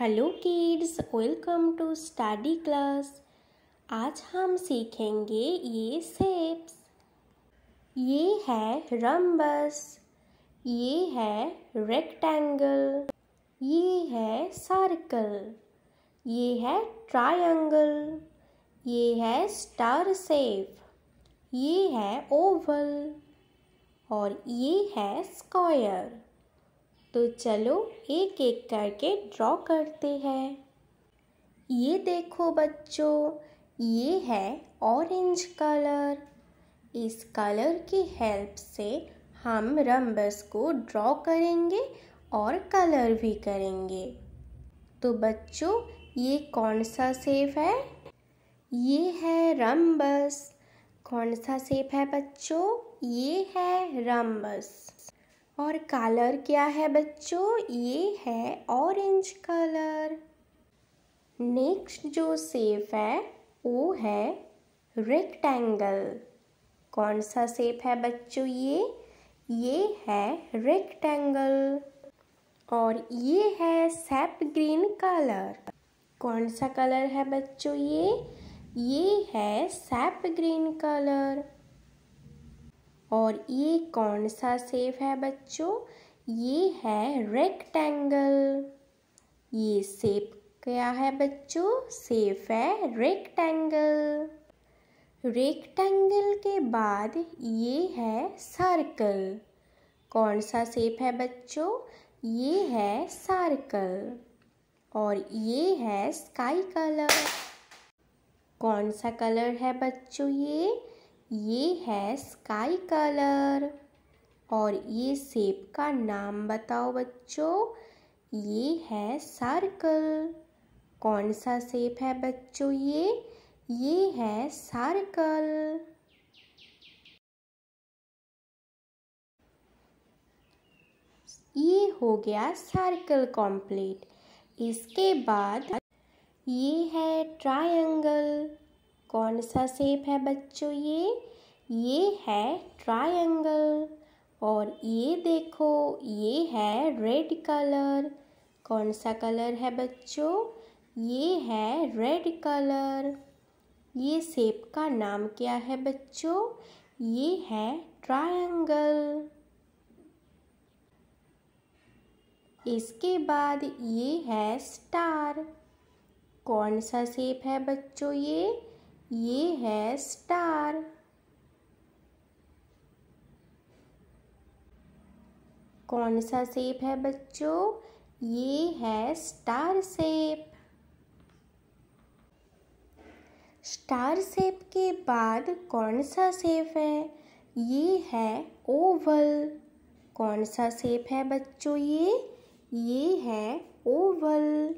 hello kids welcome to study class आज हम सीखेंगे ये सेप्स ये है रम्बस ये है रेक्टेंगल ये है सर्कल ये है ट्रायंगल ये है स्टार सेप ये है ओवल और ये है स्क्वायर तो चलो एक एक करके ड्रॉ करते हैं ये देखो बच्चों ये है ऑरेंज कलर इस कलर की हेल्प से हम रंबर्स को ड्रॉ करेंगे और कलर भी करेंगे तो बच्चों ये कौन सा सेफ है ये है रंबस कौन सा सेफ है बच्चों ये है रंबस और कलर क्या है बच्चों ये है ऑरेंज कलर नेक्स्ट जो सेप है वो है रेक्टेंगल कौन सा सेप है बच्चों ये ये है रेक्टेंगल और ये है सेप ग्रीन कलर कौन सा कलर है बच्चों ये ये है सेप ग्रीन कलर और ये कौन सा सेप है बच्चों ये है रेक्टेंगल ये सेप क्या है बच्चों सेप है रेक्टेंगल रेक्टेंगल के बाद ये है सर्कल कौन सा सेप है बच्चों ये है सर्कल और ये है स्काई कलर कौन सा कलर है बच्चों ये ये है स्काई कलर और ये सेब का नाम बताओ बच्चों ये है सर्कल कौन सा सेब है बच्चों ये ये है सर्कल ये हो गया सर्कल कॉम्प्लीट इसके बाद ये है ट्रायंगल कौन सा सेप है बच्चों ये ये है ट्रायंगल और ये देखो ये है रेड कलर कौन सा कलर है बच्चों ये है रेड कलर ये सेप का नाम क्या है बच्चों ये है ट्रायंगल इसके बाद ये है स्टार कौन सा सेप है बच्चों ये ये है स्टार कौन सा सेप है बच्चों ये है स्टार सेप स्टार सेप के बाद कौन सा सेप है ये है ओवल कौन सा सेप है बच्चों ये ये है ओवल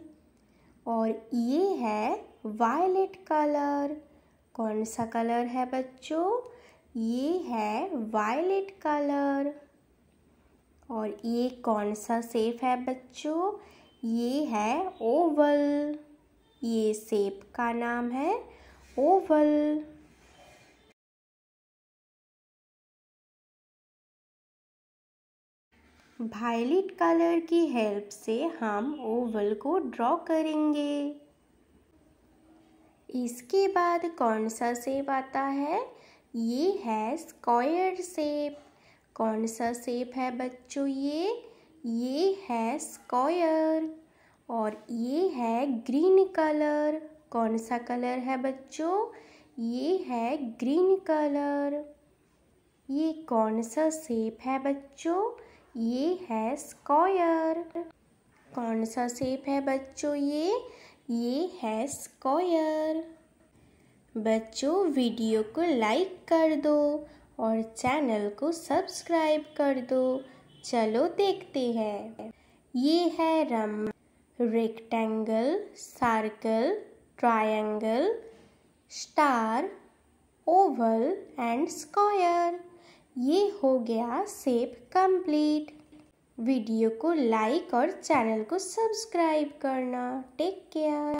और ये है वायलेट कलर कौन सा कलर है बच्चों ये है वायलेट कलर और ये कौन सा सेप है बच्चों ये है ओवल ये सेप का नाम है ओवल वायलेट कलर की हेल्प से हम ओवल को ड्रॉ करेंगे इसके बाद कौन सा सेब आता है ये है स्क्वायर सेब कौन सा सेब है बच्चों ये ये है स्क्वायर और ये है ग्रीन कलर कौन सा कलर है बच्चों ये है ग्रीन कलर ये कौन सा सेप है बच्चों ये है स्क्वायर कौन सा सेप है बच्चों ये ये है स्क्वायर बच्चों वीडियो को लाइक कर दो और चैनल को सब्सक्राइब कर दो चलो देखते हैं ये है रम rectangle circle triangle star oval and square ये हो गया सेप कंप्लीट वीडियो को लाइक और चैनल को सब्सक्राइब करना टेक केयर